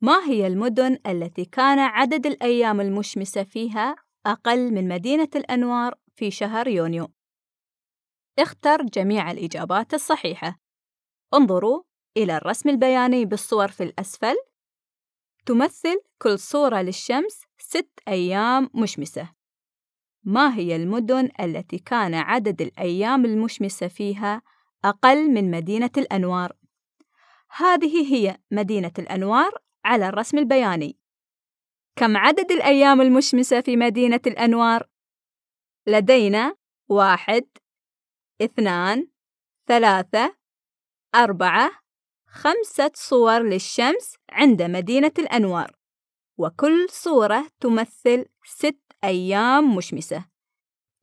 ما هي المدن التي كان عدد الأيام المشمسة فيها أقل من مدينة الأنوار في شهر يونيو؟ اختر جميع الإجابات الصحيحة. انظروا إلى الرسم البياني بالصور في الأسفل. تمثل كل صورة للشمس ست أيام مشمسة. ما هي المدن التي كان عدد الأيام المشمسة فيها أقل من مدينة الأنوار؟ هذه هي مدينة الأنوار على الرسم البياني كم عدد الأيام المشمسة في مدينة الأنوار؟ لدينا واحد اثنان ثلاثة أربعة خمسة صور للشمس عند مدينة الأنوار وكل صورة تمثل ست أيام مشمسة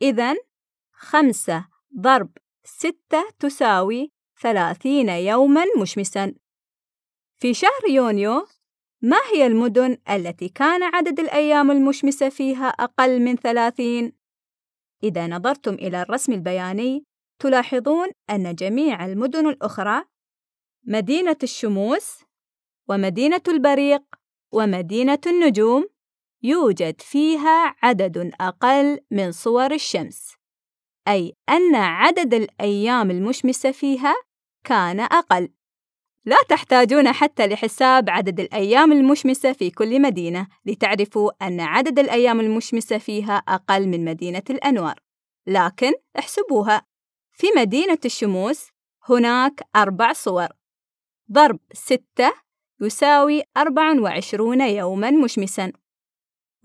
إذا خمسة ضرب ستة تساوي ثلاثين يوما مشمسا في شهر يونيو ما هي المدن التي كان عدد الأيام المشمسة فيها أقل من ثلاثين؟ إذا نظرتم إلى الرسم البياني تلاحظون أن جميع المدن الأخرى مدينة الشموس ومدينة البريق ومدينة النجوم يوجد فيها عدد أقل من صور الشمس، أي أن عدد الأيام المشمسة فيها كان أقل. لا تحتاجون حتى لحساب عدد الأيام المشمسة في كل مدينة لتعرفوا أن عدد الأيام المشمسة فيها أقل من مدينة الأنوار، لكن احسبوها. في مدينة الشموس هناك أربع صور، ضرب ستة يساوي أربع وعشرون يومًا مشمسًا،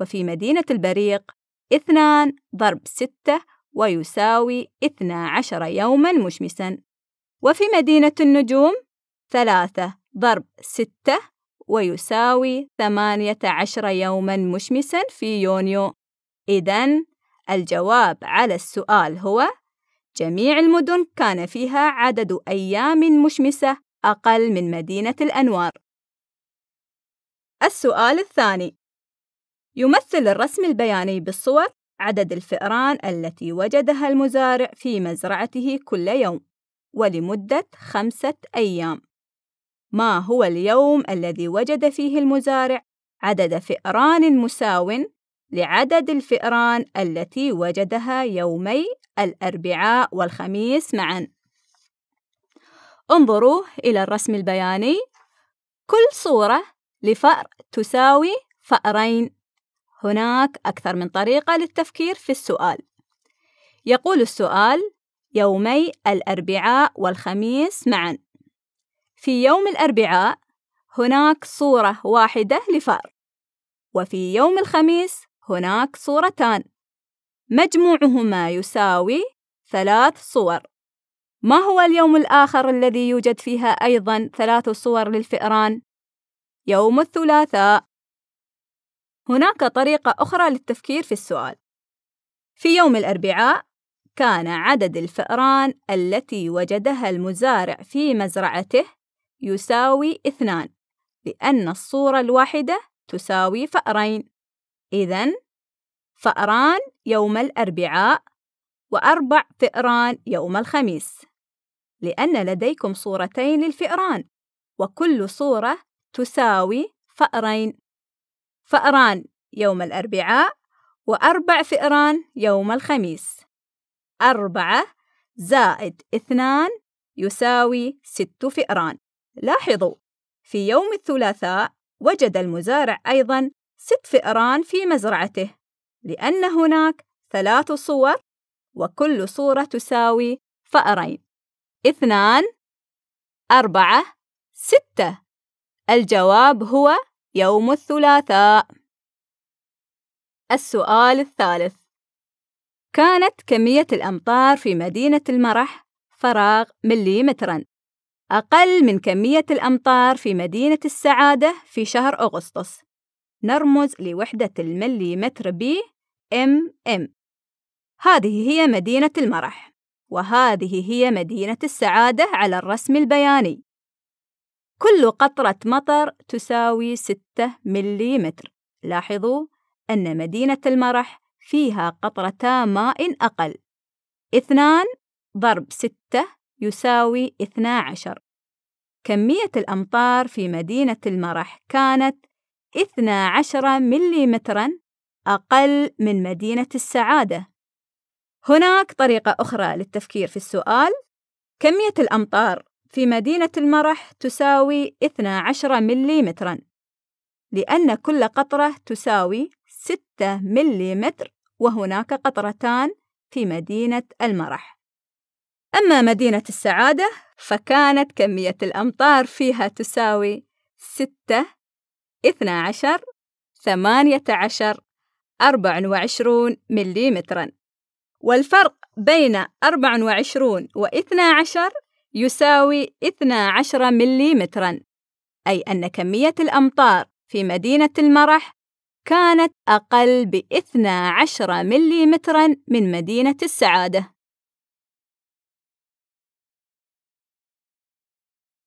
وفي مدينة البريق اثنان ضرب ستة ويساوي اثنا عشر يومًا مشمسًا، وفي مدينة النجوم ثلاثة ضرب ستة ويساوي ثمانية عشر يوما مشمسا في يونيو إذا الجواب على السؤال هو جميع المدن كان فيها عدد أيام مشمسة أقل من مدينة الأنوار السؤال الثاني يمثل الرسم البياني بالصور عدد الفئران التي وجدها المزارع في مزرعته كل يوم ولمدة خمسة أيام ما هو اليوم الذي وجد فيه المزارع عدد فئران مساو لعدد الفئران التي وجدها يومي الأربعاء والخميس معًا. انظروا إلى الرسم البياني، كل صورة لفأر تساوي فأرين. هناك أكثر من طريقة للتفكير في السؤال. يقول السؤال: يومي الأربعاء والخميس معًا. في يوم الأربعاء هناك صورة واحدة لفار، وفي يوم الخميس هناك صورتان، مجموعهما يساوي ثلاث صور. ما هو اليوم الآخر الذي يوجد فيها أيضًا ثلاث صور للفئران؟ يوم الثلاثاء. هناك طريقة أخرى للتفكير في السؤال. في يوم الأربعاء كان عدد الفئران التي وجدها المزارع في مزرعته يساوي اثنان لأن الصورة الواحدة تساوي فأرين إذا فأران يوم الأربعاء وأربع فئران يوم الخميس لأن لديكم صورتين للفئران وكل صورة تساوي فأرين فأران يوم الأربعاء وأربع فئران يوم الخميس أربعة زائد اثنان يساوي ست فئران لاحظوا في يوم الثلاثاء وجد المزارع أيضا ست فئران في مزرعته لأن هناك ثلاث صور وكل صورة تساوي فأرين اثنان أربعة ستة الجواب هو يوم الثلاثاء السؤال الثالث كانت كمية الأمطار في مدينة المرح فراغ مليمتراً أقل من كمية الأمطار في مدينة السعادة في شهر أغسطس نرمز لوحدة المليمتر بي ام ام هذه هي مدينة المرح وهذه هي مدينة السعادة على الرسم البياني كل قطرة مطر تساوي 6 مليمتر لاحظوا أن مدينة المرح فيها قطرتا ماء أقل اثنان ضرب ستة يساوي 12 كمية الأمطار في مدينة المرح كانت 12 مليمتراً أقل من مدينة السعادة هناك طريقة أخرى للتفكير في السؤال كمية الأمطار في مدينة المرح تساوي 12 مليمتراً لأن كل قطرة تساوي 6 مليمتر وهناك قطرتان في مدينة المرح أما مدينة السعادة فكانت كمية الأمطار فيها تساوي ستة اثنا عشر ثمانية عشر أربع وعشرون مليمترا والفرق بين أربع وعشرون واثنا عشر يساوي اثنا عشر مليمترا أي أن كمية الأمطار في مدينة المرح كانت أقل باثنا عشر مليمترا من مدينة السعادة